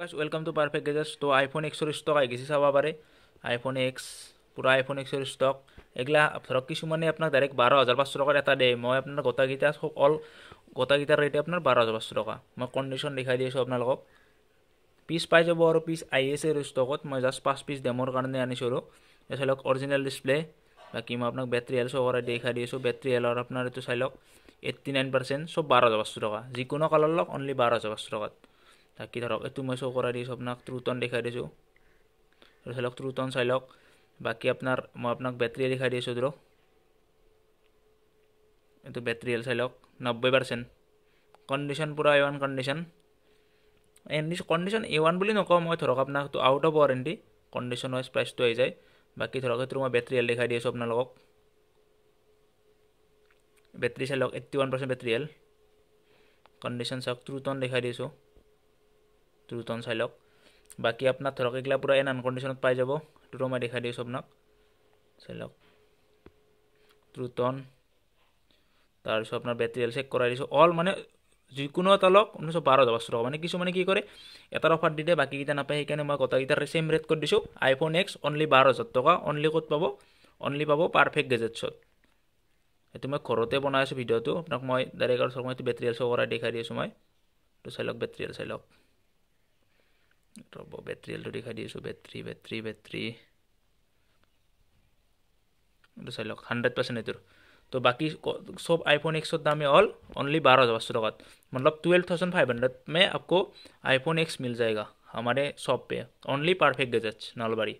guys welcome to perfect গেজাছ তো iPhone এক্সৰ stock আহি গৈছে চাব পাৰে আইফোন এক্স পুৰা আইফোন এক্সৰ ষ্টক এইগিলা ধৰক কিছুমানে আপোনাক ডাইৰেক্ট বাৰ হাজাৰ পাঁচশ টকাৰ এটা দিয়ে মই আপোনাৰ গোটেইকেইটা অল গোটেইকেইটাৰ ৰেটে আপোনাৰ বাৰ হাজাৰ পাঁচশ টকা মই কণ্ডিশ্যন দেখাই দি আছোঁ আপোনালোকক পিচ পাই যাব আৰু পিচ আহি আছে ষ্টকত মই জাষ্ট পাঁচ পিচ ডেমৰ কাৰণে আনিছোঁ আৰু চাই লওক অৰিজিনেল ডিছপ্লে বাকী মই আপোনাক বেটেৰী হেল চব কৰাই দেখাই দি আছোঁ বেটেৰী হেলৰ আপোনাৰ এইটো চাই লওক এইট্টি নাইন পাৰ্চেণ্ট চব বাৰ হাজাৰ পাঁচশ টকা যিকোনো কালাৰ লওক অনলি বাৰ হাজাৰ পাঁচশ টকাত থাকি ধৰক এইটো মই শ্ব' কৰাই দিছোঁ আপোনাক ত্ৰুটন দেখাই দিছোঁ আৰু চাই লওক ত্ৰুটন চাই লওক বাকী আপোনাৰ মই আপোনাক বেটেৰীয়ে দেখাই দিছোঁ ধৰক এইটো বেটেৰিয়েল চাই লওক নব্বৈ পাৰ্চেণ্ট কণ্ডিশ্যন পূৰা এ ওৱান কণ্ডিশ্যন এণ্ডি কণ্ডিশ্যন এ ওৱান বুলি নকওঁ মই ধৰক আপোনাক এইটো out of warranty condition wise প্ৰাইচটো আহি যায় বাকী ধৰক সেইটো মই বেটেৰিয়েল দেখাই দি আছোঁ আপোনালোকক বেটেৰী চাই লওক এইট্টি ওৱান পাৰ্চেণ্ট বেটেৰিয়েল কণ্ডিশ্যন চাওক ত্ৰুটন দেখাই দিছোঁ দুটন চাই লওক বাকী আপোনাৰ ধৰক এইগিলা পূৰা এন আনকণ্ডিশ্যনত পাই যাব দুটো মই দেখাই দিছোঁ আপোনাক চাই লওক দুটন তাৰপিছত আপোনাৰ বেটেৰী এল চেক কৰাই দিছোঁ অল মানে যিকোনো এটা লওক ঊনৈছশ বাৰ হাজাৰ পাঁচশ টকা মানে কিছুমানে কি কৰে এটাৰ অফাৰ দি দিয়ে বাকীকেইটা নাপায় সেইকাৰণে মই গোটেইকেইটাৰ চেম ৰেট কৰি দিছোঁ আইফোন এক্স অনলি বাৰ হাজাৰ টকা অনলি ক'ত পাব অনলি পাব পাৰফেক্ট গেজেটছত সেইটো মই ঘৰতে বনাই আছোঁ ভিডিঅ'টো আপোনাক মই ডাইৰেক্ট আৰু চাওক মই বেটেৰী এল চেক কৰাই দেখাই দিছোঁ মই এইটো চাই লওক বেটেৰী এল চাই লওক তো ব ব্যাটারি অল দি খাই দিছো ব্যাটারি ব্যাটারি ব্যাটারি দাইল 100% এদুর তো বাকি সব আইফোন এক্স এর দামে অল অনলি 12000 দস্তরত মানে 12500 মে আপকো আইফোন এক্স মিল جائےগা হামারে शॉप पे ओनली परफेक्ट গ্যাজেটস নালবাড়ি